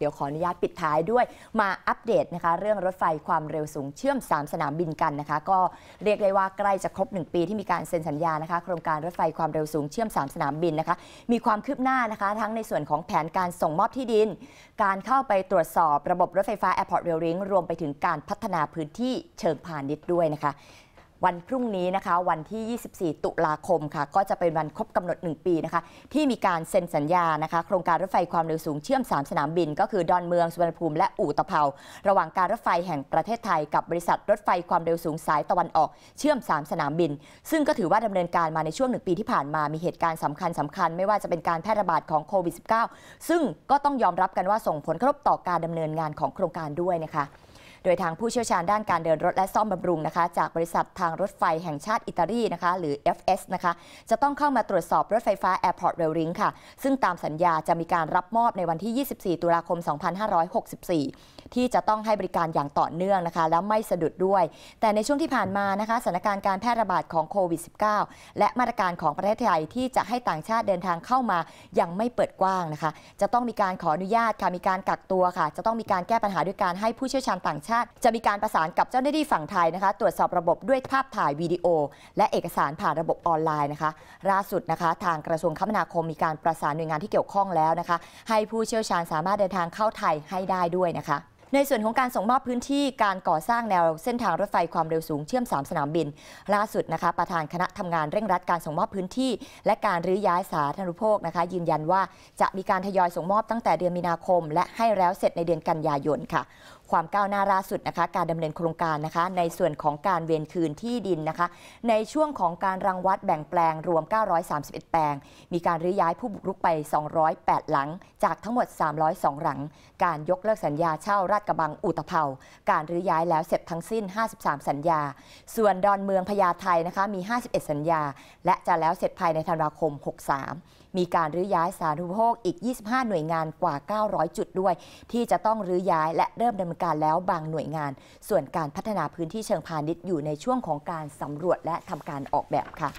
เดี๋ยวขออนุญาตปิดท้ายด้วยมาอัปเดตนะคะ เรื่องรถไฟความเร็วสูงเชื่อม 3 สนามบินกันนะคะ ก็เรียกได้ว่าใกล้จะครบ 1 ปีที่มีการเซ็นสัญญานะคะ โครงการรถไฟความเร็วสูงเชื่อม 3 สนามบินนะคะ มีความคืบหน้านะคะทั้งในส่วนของแผนการส่งมอบที่ดิน การเข้าไปตรวจสอบระบบรถไฟฟ้าแอร์พอร์ตเรลลิงรวมไปถึงการพัฒนาพื้นที่เชิงพาณิชย์ด้วยนะคะวันพรุ่งนี้นะคะ วันที่ 24 ตุลาคมค่ะก็จะเป็นวันครบกำหนด 1 ปีนะคะที่มีการเซ็นสัญญา นะคะโครงการรถไฟความเร็วสูงเชื่อม 3 สนามบิน ก็คือดอนเมืองสุวรรณภูมิและอู่ตะเภา ระหว่างการรถไฟแห่งประเทศไทยกับบริษัทรถไฟความเร็วสูงสายตะวันออกเชื่อม 3 สนามบิน ซึ่งก็ถือว่าดำเนินการมาในช่วง 1 ปีที่ผ่านมามีเหตุการณ์สำคัญสำคัญ ไม่ว่าจะเป็นการแพร่ระบาดของโควิด -19 ซึ่งก็ต้องยอมรับกันว่าส่งผลกระทบต่อการดำเนินงานของโครงการด้วยนะคะโดยทางผู้เชี่ยวชาญด้านการเดินรถและซ่อมบำรุงนะคะจากบริษัททางรถไฟแห่งชาติอิตาลีนะคะ หรือ FS นะคะจะต้องเข้ามาตรวจสอบรถไฟฟ้า Airport Rail Link ค่ะซึ่งตามสัญญาจะมีการรับมอบในวันที่ 24 ตุลาคม 2564 ที่จะต้องให้บริการอย่างต่อเนื่องนะคะ และไม่สะดุดด้วย แต่ในช่วงที่ผ่านมานะคะสถานการณ์การแพร่ระบาดของโควิด -19 และมาตรการของประเทศไทยที่จะให้ต่างชาติเดินทางเข้ามา ยังไม่เปิดกว้างนะคะ จะต้องมีการขออนุญาตค่ะมีการกักตัวค่ะ จะต้องมีการแก้ปัญหาด้วยการ ให้ผู้เชี่ยวชาญต่างชาติาติจะมีการประสานกับเจ้าหน้าที่ฝั่งไทยนะคะ ตรวจสอบระบบด้วยภาพถ่ายวิดีโอ และเอกสารผ่านระบบออนไลน์นะคะ ล่าสุดนะคะ ทางกระทรวงคมนาคม มีการประสานหน่วยงานที่เกี่ยวข้องแล้วนะคะ ให้ผู้เชี่ยวชาญสามารถเดินทางเข้าไทยให้ได้ด้วยนะคะ ในส่วนของการส่งมอบพื้นที่การก่อสร้างแนวเส้นทางรถไฟความเร็วสูงเชื่อม3สนามบินล่าสุดนะคะประธานคณะทำงานเร่งรัดการส่งมอบพื้นที่ และการรื้อย้ายสาธารณูปโภคนะคะ ยืนยันว่าจะมีการทยอยส่งมอบตั้งแต่เดือนมีนาคม และให้แล้วเสร็จในเดือนกันยายนค่ะความก้าวหน้าล่าสุดนะคะการดำเนินโครงการนะคะในส่วนของการเวียนคืนที่ดินนะคะ ในช่วงของการรังวัดแบ่งแปลงรวม 931 แปลง มีการรื้อย้ายผู้บุกรุกไป 208 หลังจากทั้งหมด 302 หลัง การยกเลิกสัญญา เช่าราชกระบังอุตภเปาการรื้อย้ายแล้วเสร็จทั้งสิ้น 53 สัญญา ส่วนดอนเมืองพญาไทนะคะมี 51 สัญญา และจะแล้วเสร็จภายในธันวาคม 63 มีการรื้อย้ายสารุปโภคอีก 25 หน่วยงานกว่า 900 จุดด้วย ที่จะต้องรื้อย้ายและเริ่มดำเนินการแล้วบางหน่วยงาน ส่วนการพัฒนาพื้นที่เชิงพาณิชย์อยู่ในช่วงของการสำรวจและทำการออกแบบค่ะ